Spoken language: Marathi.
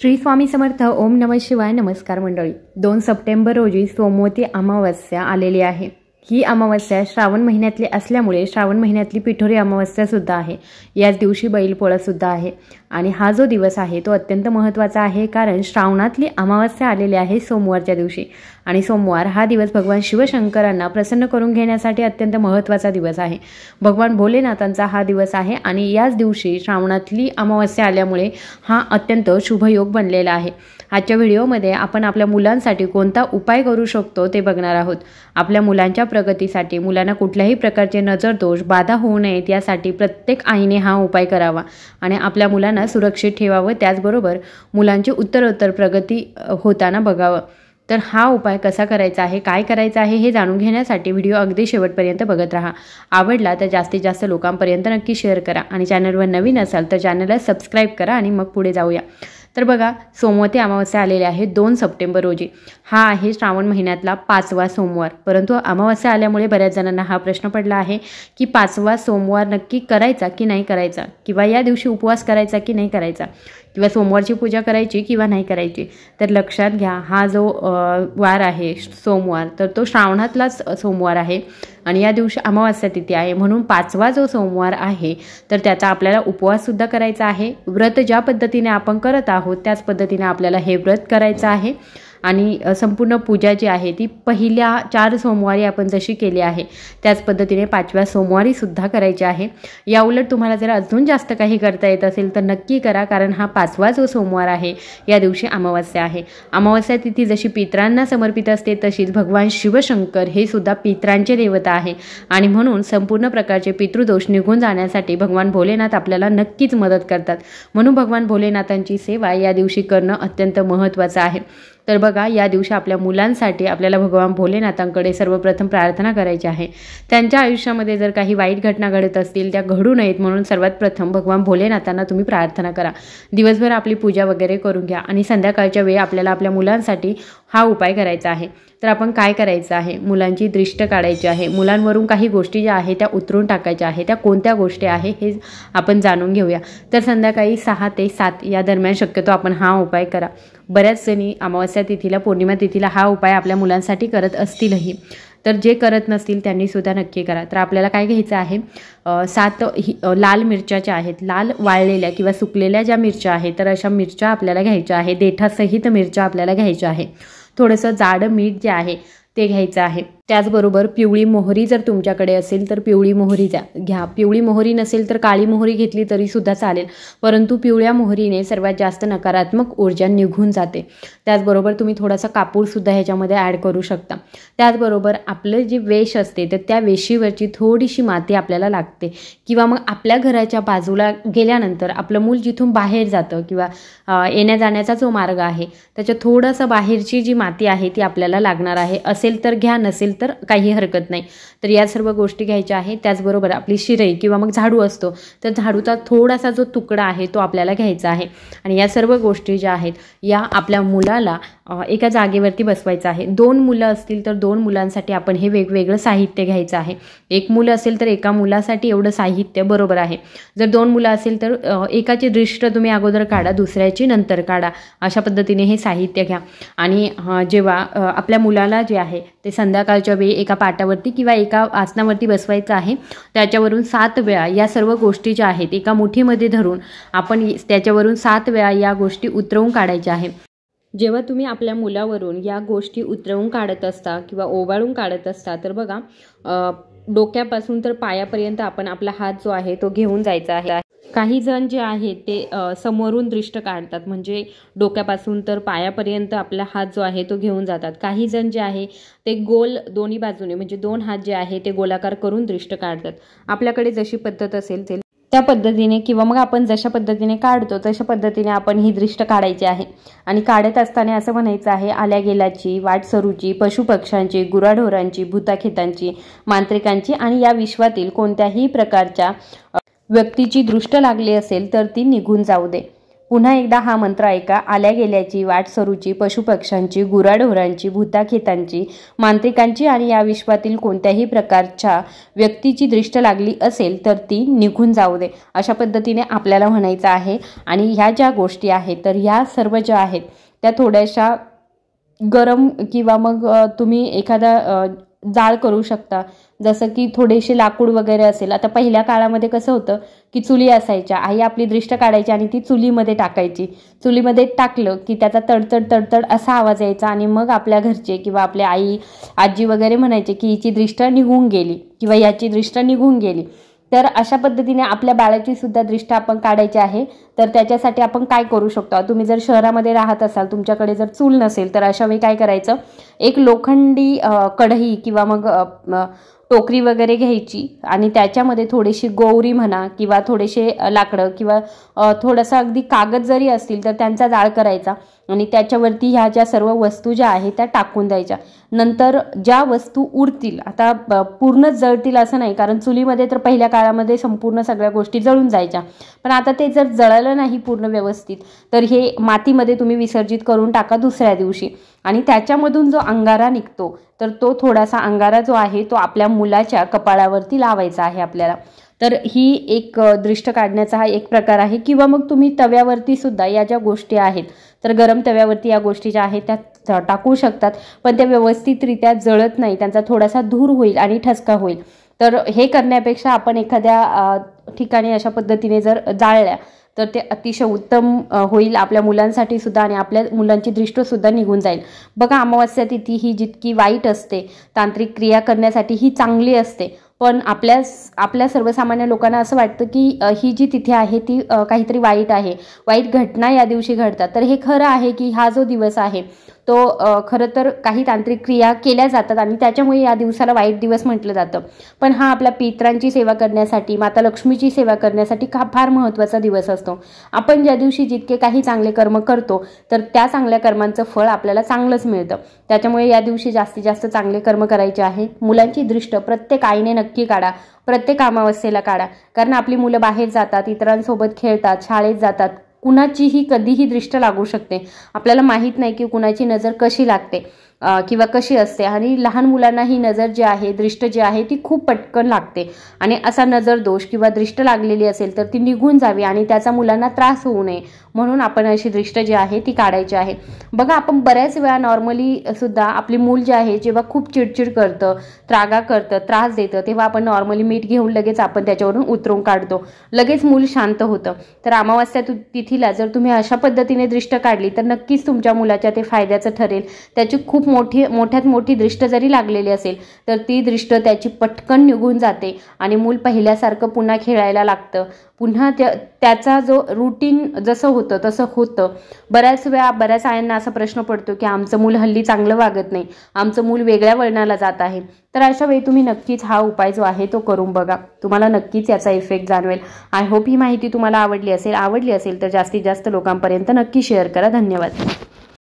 श्री स्वामी समर्थ ओम नम शिवाय नमस्कार मंडळी दोन सप्टेंबर रोजी सोमवती अमावस्या आलेली आहे ही अमावस्या श्रावण महिन्यातली असल्यामुळे श्रावण महिन्यातली पिठोरी अमावस्यासुद्धा आहे याच दिवशी बैलपोळासुद्धा आहे आणि हा जो दिवस आहे तो अत्यंत महत्त्वाचा आहे कारण श्रावणातली अमावस्या आलेली आहे सोमवारच्या दिवशी आणि सोमवार हा दिवस भगवान शिवशंकरांना प्रसन्न करून घेण्यासाठी अत्यंत महत्त्वाचा दिवस आहे भगवान भोलेनाथांचा हा दिवस आहे आणि याच दिवशी श्रावणातली अमावस्या आल्यामुळे हा अत्यंत शुभयोग बनलेला आहे आजच्या व्हिडिओमध्ये आपण आपल्या मुलांसाठी कोणता उपाय करू शकतो ते बघणार आहोत आपल्या मुलांच्या प्रगतीसाठी मुलांना कुठल्याही प्रकारचे नजर दोष बाधा होऊ नयेत यासाठी प्रत्येक आईने हा उपाय करावा आणि आपल्या मुलांना सुरक्षित ठेवावं त्याचबरोबर मुलांची उत्तरोत्तर प्रगती होताना बघावं तर हा उपाय कसा करायचा आहे काय करायचा आहे हे जाणून घेण्यासाठी व्हिडिओ अगदी शेवटपर्यंत बघत राहा आवडला तर जास्तीत जास्त लोकांपर्यंत नक्की शेअर करा आणि चॅनलवर नवीन असाल तर चॅनलला सबस्क्राईब करा आणि मग पुढे जाऊया तर बघा सोमवार ते अमावस्या आलेले आहे दोन सप्टेंबर रोजी हा आहे श्रावण महिन्यातला पाचवा सोमवार परंतु अमावस्या आल्यामुळे बऱ्याच जणांना हा प्रश्न पडला आहे की पाचवा सोमवार नक्की करायचा की नाही करायचा किंवा या दिवशी उपवास करायचा की नाही करायचा किंवा सोमवारची पूजा करायची किंवा नाही करायची तर लक्षात घ्या हा जो वार आहे सोमवार तर तो श्रावणातलाच सोमवार आहे आणि या दिवशी अमावास्या तिथी आहे म्हणून पाचवा जो सोमवार आहे तर त्याचा आपल्याला उपवाससुद्धा करायचा आहे व्रत ज्या पद्धतीने आपण करत आहोत त्याच पद्धतीने आपल्याला हे व्रत करायचं आहे आणि संपूर्ण पूजा जी आहे ती पहिल्या चार सोमवारी आपण जशी केली आहे त्याच पद्धतीने पाचव्या सोमवारीसुद्धा करायची आहे या उलट तुम्हाला जर अजून जास्त काही करता येत असेल तर नक्की करा कारण हा पाचवा जो सोमवार आहे या दिवशी अमावस्या आहे अमावस्या तिथी जशी पित्रांना समर्पित असते तशीच भगवान शिवशंकर हे सुद्धा पित्रांचे देवता आहे आणि म्हणून संपूर्ण प्रकारचे पितृदोष निघून जाण्यासाठी भगवान भोलेनाथ आपल्याला नक्कीच मदत करतात म्हणून भगवान भोलेनाथांची सेवा या दिवशी करणं अत्यंत महत्त्वाचं आहे तर बघा या दिवशी आपल्या मुलांसाठी आपल्याला भगवान भोलेनाथांकडे सर्वप्रथम प्रार्थना करायची आहे त्यांच्या आयुष्यामध्ये जर काही वाईट घटना घडत असतील त्या घडू नयेत म्हणून सर्वात प्रथम भगवान भोलेनाथांना तुम्ही प्रार्थना करा दिवसभर आपली पूजा वगैरे करून घ्या आणि संध्याकाळच्या वेळी आपल्याला आपल्या मुलांसाठी हा उपाय करायचा आहे तर आपण काय करायचं आहे मुलांची दृष्ट काढायची आहे मुलांवरून काही गोष्टी ज्या आहेत त्या उतरून टाकायच्या आहे त्या कोणत्या गोष्टी आहे हे आपण जाणून घेऊया तर संध्याकाळी सहा ते सात या दरम्यान शक्यतो आपण हा उपाय करा बऱ्याच जणी अमावस्या तिथीला पौर्णिमा तिथीला हा उपाय आपल्या मुलांसाठी करत असतीलही तर जे करत नसतील त्यांनी सुद्धा नक्की करा तर आपल्याला काय घ्यायचं आहे सात ही लाल मिरच्या ज्या आहेत लाल वाळलेल्या किंवा सुकलेल्या ज्या मिरच्या आहेत तर अशा मिरच्या आपल्याला घ्यायच्या आहे देठासहित मिरच्या आपल्याला घ्यायच्या आहे थोडंसं जाडं मीठ जे आहे ते घ्यायचं आहे त्याचबरोबर पिवळी मोहरी जर तुमच्याकडे असेल तर पिवळी मोहरी द्या घ्या पिवळी मोहरी नसेल तर काळी मोहरी घेतली तरीसुद्धा चालेल परंतु पिवळ्या मोहरीने सर्वात जास्त नकारात्मक ऊर्जा निघून जाते त्याचबरोबर तुम्ही थोडासा कापूरसुद्धा ह्याच्यामध्ये ॲड करू शकता त्याचबरोबर आपलं जे वेश असते तर त्या वेशीवरची थोडीशी माती आपल्याला लागते किंवा मग आपल्या घराच्या बाजूला गेल्यानंतर आपलं मूल जिथून बाहेर जातं किंवा येण्या जाण्याचा जो मार्ग आहे त्याच्या थोडासा बाहेरची जी माती आहे ती आपल्याला लागणार आहे असेल तर घ्या नसेल तर काही हरकत नाही तर या सर्व गोष्टी घ्यायच्या आहेत त्याचबरोबर आपली शिरई किंवा मग झाडू असतो तर झाडूचा थोडासा जो तुकडा आहे तो आपल्याला घ्यायचा आहे आणि या सर्व गोष्टी ज्या आहेत या आपल्या मुलाला एका जागेवरती बसवायचं आहे दोन मुलं असतील तर दोन मुलांसाठी आपण हे वेगवेगळं साहित्य घ्यायचं आहे एक मुलं असेल तर एका मुलासाठी एवढं साहित्य बरोबर आहे जर दोन मुलं असेल तर एकाची दृष्ट तुम्ही अगोदर काढा दुसऱ्याची नंतर काढा अशा पद्धतीने हे साहित्य घ्या आणि जेव्हा आपल्या मुलाला जे आहे ते संध्याकाळच्या वेळी एका पाटावरती किंवा एका आसनावरती बसवायचं आहे त्याच्यावरून सात वेळा या सर्व गोष्टी ज्या आहेत एका मुठीमध्ये धरून आपण त्याच्यावरून सात वेळा या गोष्टी उतरवून काढायच्या आहे जेव्हा तुम्ही आपल्या मुलावरून या गोष्टी उतरवून काढत असता किंवा ओवाळून काढत असता तर बघा डोक्यापासून तर पायापर्यंत आपण आपला हात जो आहे तो घेऊन जायचा आहे काही जण जे आहेत ते समोरून दृष्ट काढतात म्हणजे डोक्यापासून तर पायापर्यंत आपला हात जो आहे तो घेऊन जातात काही जण जे आहे ते गोल दोन्ही बाजूने म्हणजे दोन हात जे आहे ते गोलाकार करून दृष्ट काढतात आपल्याकडे जशी पद्धत असेल ते त्या पद्धतीने किंवा मग आपण जशा पद्धतीने काढतो तशा पद्धतीने आपण ही दृष्ट काढायची आहे आणि काढत असताना असं म्हणायचं आहे आल्या गेल्याची वाटसरूची पशुपक्ष्यांची गुराढोरांची भूताखेतांची मांत्रिकांची आणि या विश्वातील कोणत्याही प्रकारच्या व्यक्तीची दृष्ट लागली असेल तर ती निघून जाऊ दे पुन्हा एकदा हा मंत्र ऐका आल्या गेल्याची वाटसरूची पशुपक्ष्यांची गुराढोरांची भूताखेतांची मांत्रिकांची आणि या विश्वातील कोणत्याही प्रकारच्या व्यक्तीची दृष्ट लागली असेल तर ती निघून जाऊ दे अशा पद्धतीने आपल्याला म्हणायचं आहे आणि ह्या ज्या गोष्टी आहेत तर ह्या सर्व ज्या आहेत त्या थोड्याशा गरम किंवा मग तुम्ही एखादा जाळ करू शकता जसं की थोडेसे लाकूड वगैरे असेल आता पहिल्या काळामध्ये कसं होतं की चुली असायच्या आई आपली दृष्ट काढायची आणि ती चुलीमध्ये टाकायची चुलीमध्ये टाकलं की त्याचा तडतड तडतड असा आवाज यायचा आणि मग आपल्या घरचे किंवा आपल्या आई आजी वगैरे म्हणायचे की हिची दृष्ट निघून गेली किंवा याची दृष्ट निघून गेली तर अशा पद्धतीने आपल्या बाळाची सुद्धा दृष्टी आपण काढायची आहे तर त्याच्यासाठी आपण काय करू शकतो तुम्ही जर शहरामध्ये राहत असाल तुमच्याकडे जर चूल नसेल तर अशा वेळी काय करायचं एक लोखंडी कढई किंवा मग टोकरी वगैरे घ्यायची आणि त्याच्यामध्ये थोडीशी गौरी म्हणा किंवा थोडेसे लाकडं किंवा थोडंसं अगदी कागद जरी असतील तर त्यांचा जाळ करायचा आणि त्याच्यावरती ह्या ज्या सर्व वस्तू ज्या आहेत त्या टाकून द्यायच्या नंतर ज्या वस्तू उरतील आता पूर्ण जळतील असं नाही कारण चुलीमध्ये तर पहिल्या काळामध्ये संपूर्ण सगळ्या गोष्टी जळून जायच्या पण आता ते जर जळलं नाही पूर्ण व्यवस्थित तर हे मातीमध्ये तुम्ही विसर्जित करून टाका दुसऱ्या दिवशी आणि त्याच्यामधून जो अंगारा निघतो तर तो थोडासा अंगारा जो आहे तो आपल्या मुलाच्या कपाळावरती लावायचा आहे आपल्याला तर ही एक दृष्ट काढण्याचा हा एक प्रकार आहे किंवा मग तुम्ही तव्यावरती सुद्धा या ज्या गोष्टी आहेत तर गरम तव्यावरती या गोष्टी ज्या आहेत त्या टाकू शकतात पण त्या व्यवस्थितरित्या जळत नाही त्यांचा थोडासा धूर होईल आणि ठसका होईल तर हे करण्यापेक्षा आपण एखाद्या ठिकाणी अशा पद्धतीने जर जाळल्या तर ते अतिशय उत्तम होईल आपल्या मुलांसाठी सुद्धा आणि आपल्या मुलांची दृष्टसुद्धा निघून जाईल बघा अमावस्या तिथी ही जितकी वाईट असते तांत्रिक क्रिया करण्यासाठी ही चांगली असते पण आपल्या आपल्या सर्वसामान्य लोकांना असं वाटतं की ही जी तिथे आहे ती काहीतरी वाईट आहे वाईट घटना या दिवशी घडतात तर हे खरं आहे की हा जो दिवस आहे तो खरं तर काही तांत्रिक क्रिया केल्या जातात आणि त्याच्यामुळे या दिवसाला वाईट दिवस म्हटलं जातं पण हा आपल्या पित्रांची सेवा करण्यासाठी माता लक्ष्मीची सेवा करण्यासाठी का फार महत्त्वाचा दिवस असतो आपण ज्या दिवशी जितके काही चांगले कर्म करतो तर त्या चांगल्या कर्मांचं फळ आपल्याला चांगलंच मिळतं त्याच्यामुळे या दिवशी जास्तीत जास्त चांगले कर्म करायचे आहे मुलांची दृष्ट प्रत्येक आईने नक्की काढा प्रत्येक कामावस्थेला काढा कारण आपली मुलं बाहेर जातात इतरांसोबत खेळतात शाळेत जातात कुणाचीही कधीही दृष्ट लागू शकते आपल्याला माहीत नाही की कुणाची नजर कशी लागते किंवा कशी असते आणि लहान मुलांना ही नजर जी आहे दृष्ट जी आहे ती खूप पटकन लागते आणि असा नजर दोष किंवा दृष्ट लागलेली असेल तर ती निघून जावी आणि त्याचा मुलांना त्रास होऊ नये म्हणून आपण अशी दृष्ट जी आहे ती काढायची आहे बघा आपण बऱ्याच वेळा नॉर्मली सुद्धा आपली मूल जे आहे जेव्हा खूप चिडचिड करतं त्रागा करतं त्रास देतं तेव्हा आपण नॉर्मली मीठ घेऊन लगेच आपण त्याच्यावरून उतरून काढतो लगेच मूल शांत होतं तर अमावास्या तिथीला जर तुम्ही अशा पद्धतीने दृष्ट काढली तर नक्कीच तुमच्या मुलाच्या ते फायद्याचं ठरेल त्याची खूप मोठी मोठ्यात मोठी दृष्ट जरी लागलेली असेल तर ती दृष्ट त्याची पटकन निघून जाते आणि मूल पहिल्यासारखं पुन्हा खेळायला लागतं पुन्हा त्या त्याचा जो रुटीन जसं होतं तसं होतं बऱ्याच वेळा बऱ्याच आयांना असा प्रश्न पडतो की आमचं मूल हल्ली चांगलं वागत नाही आमचं मूल वेगळ्या वळणाला जात आहे तर अशा वेळी तुम्ही नक्कीच हा उपाय जो आहे तो करून बघा तुम्हाला नक्कीच याचा इफेक्ट जाणवेल आय होप ही माहिती तुम्हाला आवडली असेल आवडली असेल तर जास्तीत जास्त लोकांपर्यंत नक्की शेअर करा धन्यवाद